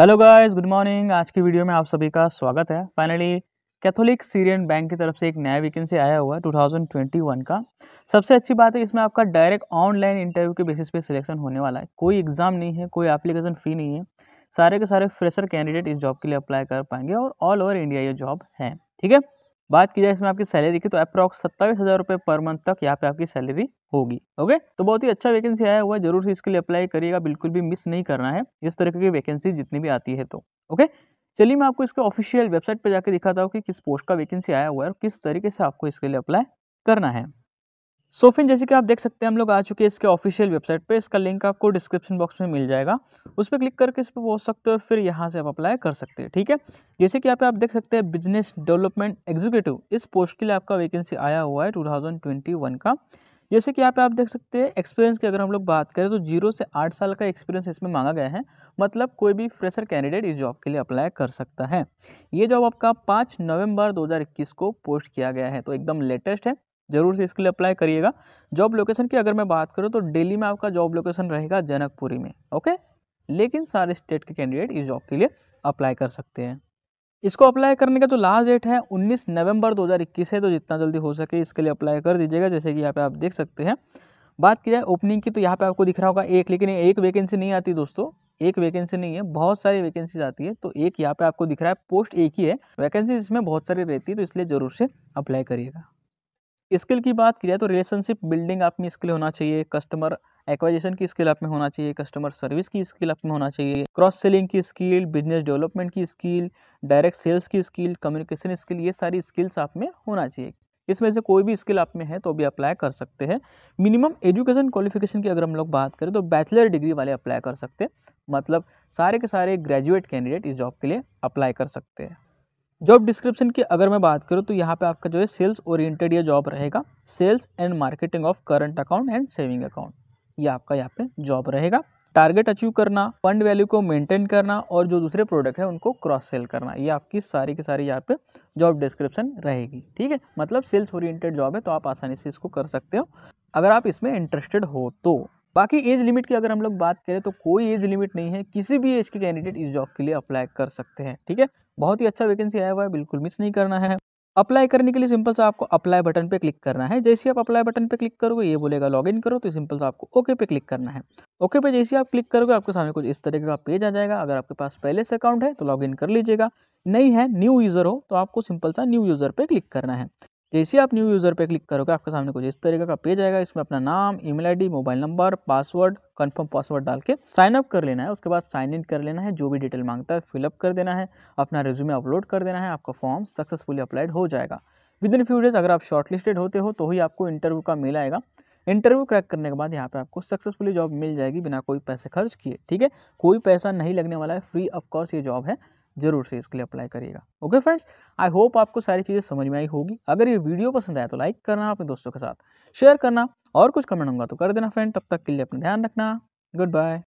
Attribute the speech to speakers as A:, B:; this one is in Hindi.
A: हेलो गाइस गुड मॉर्निंग आज की वीडियो में आप सभी का स्वागत है फाइनली कैथोलिक सीरियन बैंक की तरफ से एक नया वैकेंसी आया हुआ है 2021 का सबसे अच्छी बात है इसमें आपका डायरेक्ट ऑनलाइन इंटरव्यू के बेसिस पे सिलेक्शन होने वाला है कोई एग्ज़ाम नहीं है कोई एप्लीकेशन फ़ी नहीं है सारे के सारे फ्रेशर कैंडिडेट इस जॉब के लिए अप्लाई कर पाएंगे और ऑल ओवर इंडिया ये जॉब है ठीक है बात की जाए इसमें आपकी सैलरी की तो अप्रॉक्स सत्ताईस हज़ार रुपये पर मंथ तक यहाँ पे आपकी सैलरी होगी ओके तो बहुत ही अच्छा वैकेंसी आया हुआ है जरूर से इसके लिए अप्लाई करिएगा बिल्कुल भी मिस नहीं करना है इस तरीके की वैकेंसी जितनी भी आती है तो ओके चलिए मैं आपको इसके ऑफिशियल वेबसाइट पर जाकर दिखाता हूँ कि किस पोस्ट का वैकेंसी आया हुआ है और किस तरीके से आपको इसके लिए अप्लाई करना है सो फिर जैसे कि आप देख सकते हैं हम लोग आ चुके हैं इसके ऑफिशियल वेबसाइट पे इसका लिंक आपको डिस्क्रिप्शन बॉक्स में मिल जाएगा उस पर क्लिक करके इस पर पहुँच सकते हो फिर यहाँ से आप अप्लाई कर सकते हैं ठीक है जैसे कि यहाँ पे आप देख सकते हैं बिजनेस डेवलपमेंट एग्जीक्यूटिव इस पोस्ट के लिए आपका वैकेंसी आया हुआ है टू का जैसे कि यहाँ पे आप देख सकते हैं एक्सपीरियंस की अगर हम लोग बात करें तो जीरो से आठ साल का एक्सपीरियंस इसमें मांगा गया है मतलब कोई भी फ्रेशर कैंडिडेट इस जॉब के लिए अप्लाई कर सकता है ये जॉब आपका पाँच नवंबर 2021 को पोस्ट किया गया है तो एकदम लेटेस्ट है ज़रूर से इसके लिए अप्लाई करिएगा जॉब लोकेशन की अगर मैं बात करूँ तो दिल्ली में आपका जॉब लोकेशन रहेगा जनकपुरी में ओके लेकिन सारे स्टेट के कैंडिडेट इस जॉब के लिए अप्लाई कर सकते हैं इसको अप्लाई करने का जो लास्ट डेट है 19 नवंबर 2021 है तो जितना जल्दी हो सके इसके लिए अप्लाई कर दीजिएगा जैसे कि यहाँ पे आप देख सकते हैं बात की जाए ओपनिंग की तो यहाँ पे आपको दिख रहा होगा एक लेकिन एक वैकेंसी नहीं आती दोस्तों एक वैकेंसी नहीं है बहुत सारी वैकेंसीज आती है तो एक यहाँ पे आपको दिख रहा है पोस्ट एक ही है वैकेंसी इसमें बहुत सारी रहती है तो इसलिए जरूर से अप्लाई करिएगा स्किल की बात किया तो रिलेशनशिप बिल्डिंग आप में स्किल होना चाहिए कस्टमर एक्वाइजेशन की स्किल आप में होना चाहिए कस्टमर सर्विस की स्किल आप में होना चाहिए क्रॉस सेलिंग की स्किल बिजनेस डेवलपमेंट की स्किल डायरेक्ट सेल्स की स्किल कम्युनिकेशन स्किल ये सारी स्किल्स आप में होना चाहिए इसमें से कोई भी स्किल आप में है तो भी अप्लाई कर सकते हैं मिनिमम एजुकेशन क्वालिफिकेशन की अगर हम लोग बात करें तो बैचलर डिग्री वाले अप्लाई कर सकते हैं मतलब सारे के सारे ग्रेजुएट कैंडिडेट इस जॉब के लिए अप्लाई कर सकते हैं जॉब डिस्क्रिप्शन की अगर मैं बात करूँ तो यहाँ पे आपका जो है सेल्स ओरिएंटेड ये जॉब रहेगा sales and marketing of current account and saving account ये आपका यहाँ पे जॉब रहेगा टारगेट अचीव करना फंड वैल्यू को मेंटेन करना और जो दूसरे प्रोडक्ट है उनको क्रॉस सेल करना ये आपकी सारी की सारी यहाँ पे जॉब डिस्क्रिप्शन रहेगी ठीक है मतलब सेल्स ओरिएंटेड जॉब है तो आप आसानी से इसको कर सकते हो अगर आप इसमें इंटरेस्टेड हो तो बाकी एज लिमिट की अगर हम लोग बात करें तो कोई एज लिमिट नहीं है किसी भी एज के कैंडिडेट इस जॉब के लिए अप्लाई कर सकते हैं ठीक है बहुत ही अच्छा वैकेंसी आया हुआ है बिल्कुल मिस नहीं करना है अप्लाई करने के लिए सिंपल सा आपको अप्लाई बटन पे क्लिक करना है जैसे आप अप्लाई बटन पे क्लिक करोगे ये बोलेगा लॉगिन करो तो सिंपल सा आपको ओके पे क्लिक करना है ओके पे जैसे आप क्लिक करोगे आपके सामने कुछ इस तरीके का पेज आ जाएगा अगर आपके पास पहले से अकाउंट है तो लॉगिन कर लीजिएगा नहीं है न्यू यूज़र हो तो आपको सिंपल सा न्यू यूज़र पे क्लिक करना है जैसे आप न्यू यूज़र पर क्लिक करोगे आपके सामने कुछ इस तरीके का पेज आएगा इसमें अपना नाम email ID mobile number password confirm password डाल के साइन अप कर लेना है उसके बाद साइन इन कर लेना है जो भी डिटेल मांगता है फिलअप कर देना है अपना रिज्यूमे अपलोड कर देना है आपका फॉर्म सक्सेसफुली अप्लाइड हो जाएगा विद इन फ्यू डेज अगर आप शॉर्टलिस्टेड होते हो तो ही आपको इंटरव्यू का मेल आएगा इंटरव्यू क्रैक करने के बाद यहाँ पे आपको सक्सेसफुली जॉब मिल जाएगी बिना कोई पैसे खर्च किए ठीक है कोई पैसा नहीं लगने वाला है फ्री ऑफ कॉस्ट ये जॉब है जरूर से इसके लिए अप्लाई करिएगा ओके फ्रेंड्स आई होप आपको सारी चीज़ें समझ में आई होगी अगर ये वीडियो पसंद आया तो लाइक करना अपने दोस्तों के साथ शेयर करना और कुछ कमेंट होगा तो कर देना फ्रेंड तब तक के लिए अपना ध्यान रखना गुड बाय